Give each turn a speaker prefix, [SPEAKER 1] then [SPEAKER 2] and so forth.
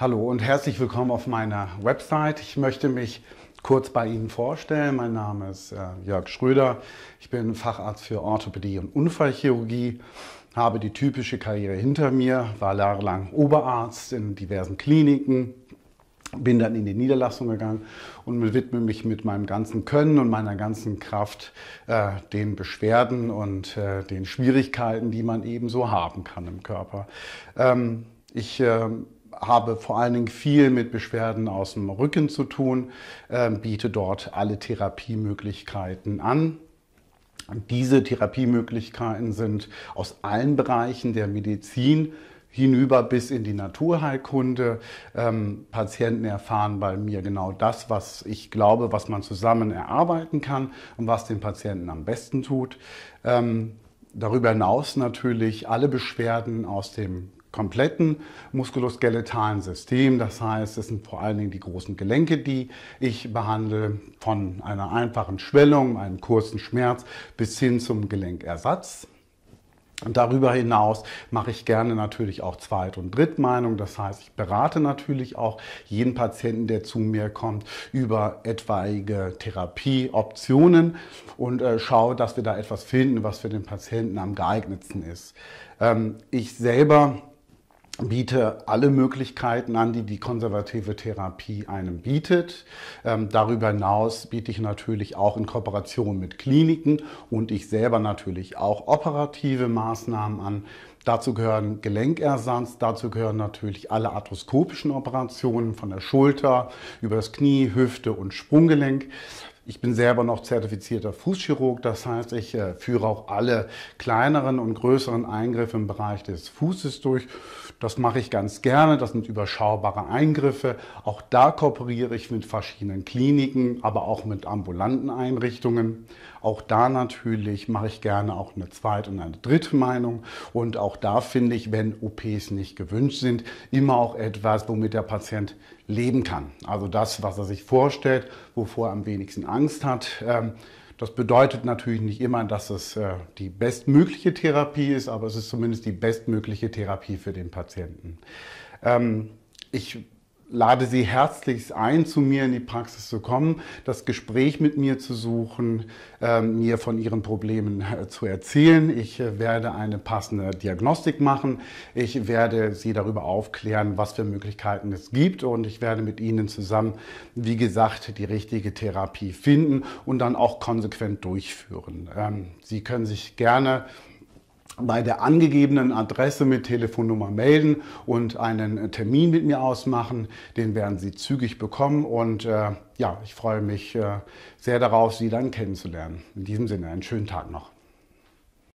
[SPEAKER 1] Hallo und herzlich willkommen auf meiner Website. Ich möchte mich kurz bei Ihnen vorstellen. Mein Name ist äh, Jörg Schröder. Ich bin Facharzt für Orthopädie und Unfallchirurgie, habe die typische Karriere hinter mir, war jahrelang Oberarzt in diversen Kliniken, bin dann in die Niederlassung gegangen und widme mich mit meinem ganzen Können und meiner ganzen Kraft äh, den Beschwerden und äh, den Schwierigkeiten, die man eben so haben kann im Körper. Ähm, ich äh, habe vor allen Dingen viel mit Beschwerden aus dem Rücken zu tun, ähm, biete dort alle Therapiemöglichkeiten an. Diese Therapiemöglichkeiten sind aus allen Bereichen der Medizin hinüber bis in die Naturheilkunde. Ähm, Patienten erfahren bei mir genau das, was ich glaube, was man zusammen erarbeiten kann und was den Patienten am besten tut. Ähm, darüber hinaus natürlich alle Beschwerden aus dem kompletten muskuloskeletalen System. Das heißt, es sind vor allen Dingen die großen Gelenke, die ich behandle, von einer einfachen Schwellung, einem kurzen Schmerz bis hin zum Gelenkersatz. Und darüber hinaus mache ich gerne natürlich auch Zweit- und Drittmeinung. Das heißt, ich berate natürlich auch jeden Patienten, der zu mir kommt, über etwaige Therapieoptionen und äh, schaue, dass wir da etwas finden, was für den Patienten am geeignetsten ist. Ähm, ich selber biete alle Möglichkeiten an, die die konservative Therapie einem bietet. Ähm, darüber hinaus biete ich natürlich auch in Kooperation mit Kliniken und ich selber natürlich auch operative Maßnahmen an. Dazu gehören Gelenkersatz, dazu gehören natürlich alle arthroskopischen Operationen von der Schulter über das Knie, Hüfte und Sprunggelenk. Ich bin selber noch zertifizierter Fußchirurg, das heißt, ich äh, führe auch alle kleineren und größeren Eingriffe im Bereich des Fußes durch. Das mache ich ganz gerne, das sind überschaubare Eingriffe. Auch da kooperiere ich mit verschiedenen Kliniken, aber auch mit ambulanten Einrichtungen. Auch da natürlich mache ich gerne auch eine zweite und eine dritte Meinung. Und auch da finde ich, wenn OPs nicht gewünscht sind, immer auch etwas, womit der Patient leben kann. Also das, was er sich vorstellt, wovor er am wenigsten Angst Angst hat. Ähm, das bedeutet natürlich nicht immer, dass es äh, die bestmögliche Therapie ist, aber es ist zumindest die bestmögliche Therapie für den Patienten. Ähm, ich lade Sie herzlichst ein, zu mir in die Praxis zu kommen, das Gespräch mit mir zu suchen, ähm, mir von Ihren Problemen äh, zu erzählen. Ich äh, werde eine passende Diagnostik machen. Ich werde Sie darüber aufklären, was für Möglichkeiten es gibt und ich werde mit Ihnen zusammen, wie gesagt, die richtige Therapie finden und dann auch konsequent durchführen. Ähm, sie können sich gerne bei der angegebenen Adresse mit Telefonnummer melden und einen Termin mit mir ausmachen. Den werden Sie zügig bekommen und äh, ja, ich freue mich äh, sehr darauf, Sie dann kennenzulernen. In diesem Sinne, einen schönen Tag noch.